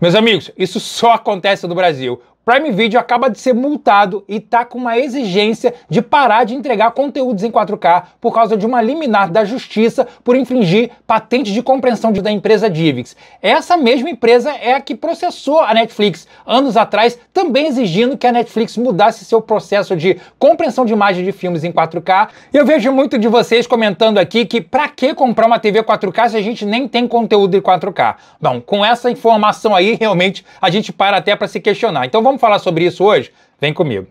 Meus amigos, isso só acontece no Brasil. Prime Video acaba de ser multado e tá com uma exigência de parar de entregar conteúdos em 4K por causa de uma liminar da justiça por infringir patente de compreensão da empresa Divix. Essa mesma empresa é a que processou a Netflix anos atrás, também exigindo que a Netflix mudasse seu processo de compreensão de imagem de filmes em 4K. Eu vejo muito de vocês comentando aqui que pra que comprar uma TV 4K se a gente nem tem conteúdo em 4K? Bom, com essa informação aí, realmente a gente para até para se questionar. Então vamos Vamos falar sobre isso hoje? Vem comigo.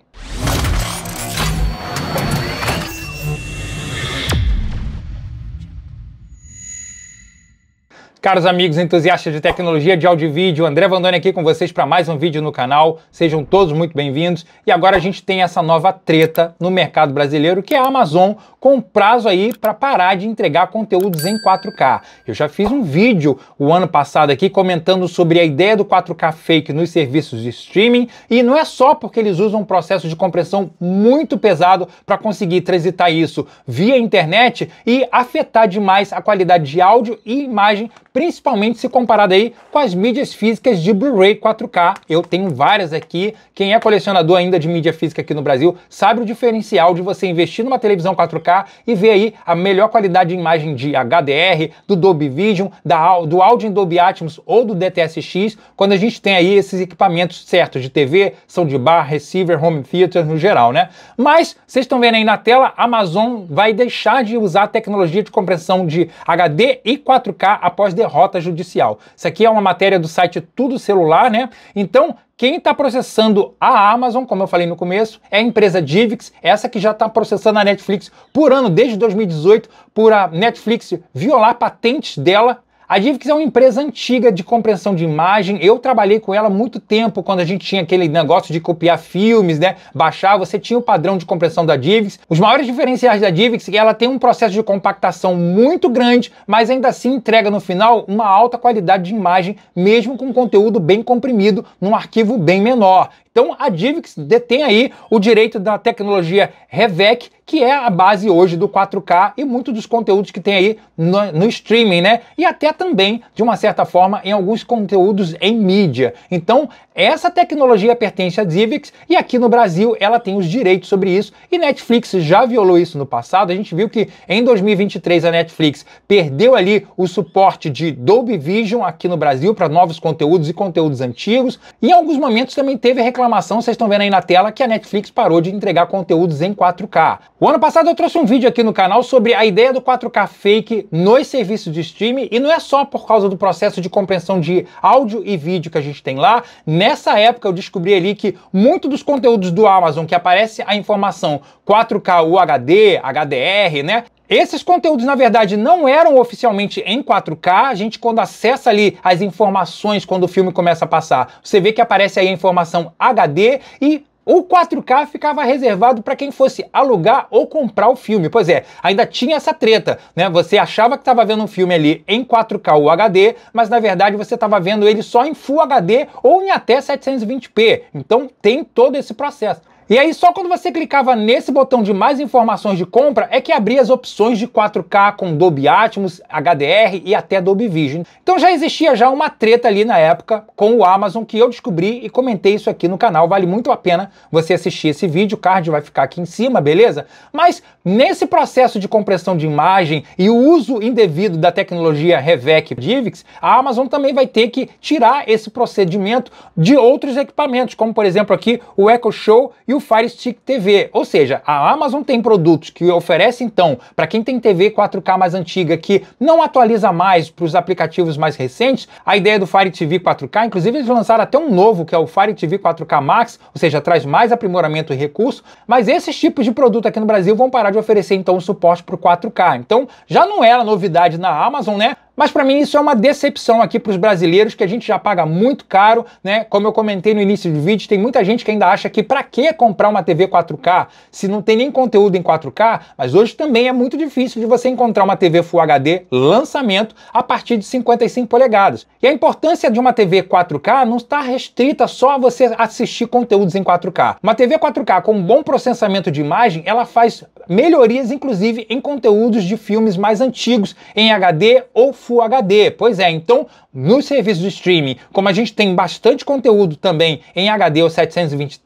caros amigos entusiastas de tecnologia de áudio e vídeo, André Vandoni aqui com vocês para mais um vídeo no canal. Sejam todos muito bem-vindos. E agora a gente tem essa nova treta no mercado brasileiro, que é a Amazon, com prazo aí para parar de entregar conteúdos em 4K. Eu já fiz um vídeo o ano passado aqui comentando sobre a ideia do 4K fake nos serviços de streaming, e não é só porque eles usam um processo de compressão muito pesado para conseguir transitar isso via internet e afetar demais a qualidade de áudio e imagem principalmente se comparado aí com as mídias físicas de Blu-ray 4K. Eu tenho várias aqui. Quem é colecionador ainda de mídia física aqui no Brasil sabe o diferencial de você investir numa televisão 4K e ver aí a melhor qualidade de imagem de HDR, do Dolby Vision, da, do áudio em Dolby Atmos ou do DTS:x, quando a gente tem aí esses equipamentos certos de TV, de bar, receiver, home theater no geral, né? Mas vocês estão vendo aí na tela, a Amazon vai deixar de usar a tecnologia de compressão de HD e 4K após derrota judicial. Isso aqui é uma matéria do site Tudo Celular, né? Então, quem está processando a Amazon, como eu falei no começo, é a empresa Divix, essa que já está processando a Netflix por ano desde 2018 por a Netflix violar patentes dela a DivX é uma empresa antiga de compreensão de imagem. Eu trabalhei com ela há muito tempo, quando a gente tinha aquele negócio de copiar filmes, né? Baixar, você tinha o padrão de compreensão da DivX. Os maiores diferenciais da DivX é que ela tem um processo de compactação muito grande, mas ainda assim entrega no final uma alta qualidade de imagem, mesmo com conteúdo bem comprimido num arquivo bem menor. Então a DivX detém aí o direito da tecnologia Revec, que é a base hoje do 4K e muitos dos conteúdos que tem aí no, no, streaming, né? E até também, de uma certa forma, em alguns conteúdos em mídia. Então, essa tecnologia pertence à Divx e aqui no Brasil ela tem os direitos sobre isso e Netflix já violou isso no passado. A gente viu que em 2023 a Netflix perdeu ali o suporte de Dolby Vision aqui no Brasil para novos conteúdos e conteúdos antigos. E em alguns momentos também teve reclamação reclamação, vocês estão vendo aí na tela que a Netflix parou de entregar conteúdos em 4K. O ano passado eu trouxe um vídeo aqui no canal sobre a ideia do 4K fake nos serviços de streaming e não é só por causa do processo de compreensão de áudio e vídeo que a gente tem lá. Nessa época eu descobri ali que muito dos conteúdos do Amazon que aparece a informação 4K UHD, HDR, né, esses conteúdos, na verdade, não eram oficialmente em 4K. A gente, quando acessa ali as informações, quando o filme começa a passar, você vê que aparece aí a informação HD e o 4K ficava reservado para quem fosse alugar ou comprar o filme. Pois é, ainda tinha essa treta, né? Você achava que estava vendo um filme ali em 4K ou HD, mas na verdade você estava vendo ele só em Full HD ou em até 720p. Então tem todo esse processo. E aí, só quando você clicava nesse botão de mais informações de compra é que abria as opções de 4K com Dolby Atmos, HDR e até Dolby Vision. Então já existia já uma treta ali na época com o Amazon que eu descobri e comentei isso aqui no canal. Vale muito a pena você assistir esse vídeo, o card vai ficar aqui em cima, beleza? Mas nesse processo de compressão de imagem e o uso indevido da tecnologia Revec DivX, a Amazon também vai ter que tirar esse procedimento de outros equipamentos, como por exemplo aqui o Echo Show e o Fire Stick TV. Ou seja, a Amazon tem produtos que oferece então para quem tem TV 4K mais antiga que não atualiza mais para os aplicativos mais recentes. A ideia do Fire TV 4K, inclusive eles lançaram até um novo que é o Fire TV 4K Max, ou seja, traz mais aprimoramento e recurso, mas esses tipos de produto aqui no Brasil vão parar de oferecer então o suporte para o 4K. Então, já não era é novidade na Amazon, né? Mas para mim isso é uma decepção aqui para os brasileiros que a gente já paga muito caro, né? Como eu comentei no início do vídeo, tem muita gente que ainda acha que para que comprar uma TV 4K se não tem nem conteúdo em 4K, mas hoje também é muito difícil de você encontrar uma TV Full HD lançamento a partir de 55 polegadas. E a importância de uma TV 4K não está restrita só a você assistir conteúdos em 4K. Uma TV 4K com um bom processamento de imagem, ela faz melhorias inclusive em conteúdos de filmes mais antigos em HD ou Full Full HD. Pois é, então nos serviços de streaming, como a gente tem bastante conteúdo também em HD ou 720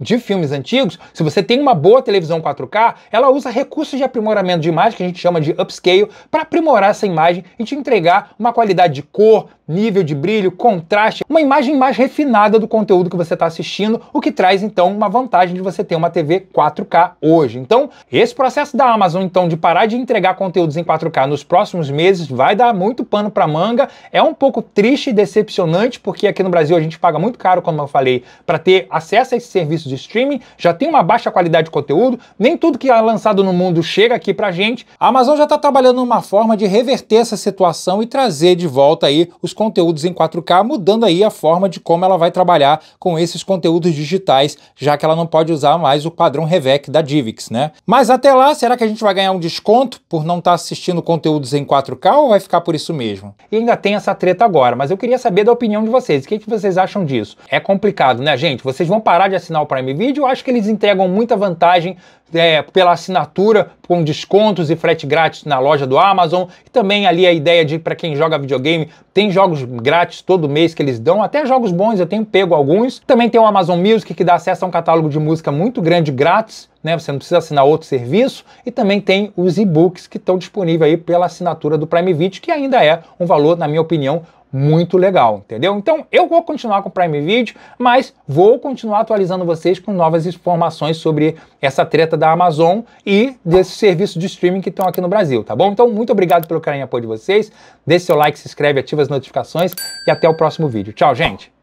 de filmes antigos, se você tem uma boa televisão 4K, ela usa recursos de aprimoramento de imagem, que a gente chama de upscale, para aprimorar essa imagem e te entregar uma qualidade de cor, nível de brilho, contraste, uma imagem mais refinada do conteúdo que você está assistindo, o que traz então uma vantagem de você ter uma TV 4K hoje. Então, esse processo da Amazon então de parar de entregar conteúdos em 4K nos próximos meses vai dar muito pano para manga. É um pouco triste e decepcionante porque aqui no Brasil a gente paga muito caro, como eu falei, para ter acesso a esses serviços de streaming, já tem uma baixa qualidade de conteúdo, nem tudo que é lançado no mundo chega aqui pra gente. A Amazon já está trabalhando numa forma de reverter essa situação e trazer de volta aí os conteúdos em 4K, mudando aí a forma de como ela vai trabalhar com esses conteúdos digitais, já que ela não pode usar mais o padrão Revec da DivX, né? Mas até lá, será que a gente vai ganhar um desconto por não estar tá assistindo conteúdos em 4K ou vai ficar por isso mesmo? E ainda tem essa treta agora, mas eu queria saber da opinião de vocês. O que, é que vocês acham disso? É complicado, né, gente? Vocês vão parar de assinar o Prime Video, eu acho que eles entregam muita vantagem é, pela assinatura, com descontos e frete grátis na loja do Amazon. E também ali a ideia de, para quem joga videogame, tem jogos grátis todo mês que eles dão, até jogos bons, eu tenho pego alguns. Também tem o Amazon Music, que dá acesso a um catálogo de música muito grande grátis, né? Você não precisa assinar outro serviço. E também tem os e-books que estão disponíveis aí pela assinatura do Prime Video, que ainda é um valor, na minha opinião, muito legal, entendeu? Então eu vou continuar com o Prime Video, mas vou continuar atualizando vocês com novas informações sobre essa treta da Amazon e desses serviços de streaming que estão aqui no Brasil, tá bom? Então muito obrigado pelo carinho e apoio de vocês, deixe seu like, se inscreve, ativa as notificações e até o próximo vídeo. Tchau, gente!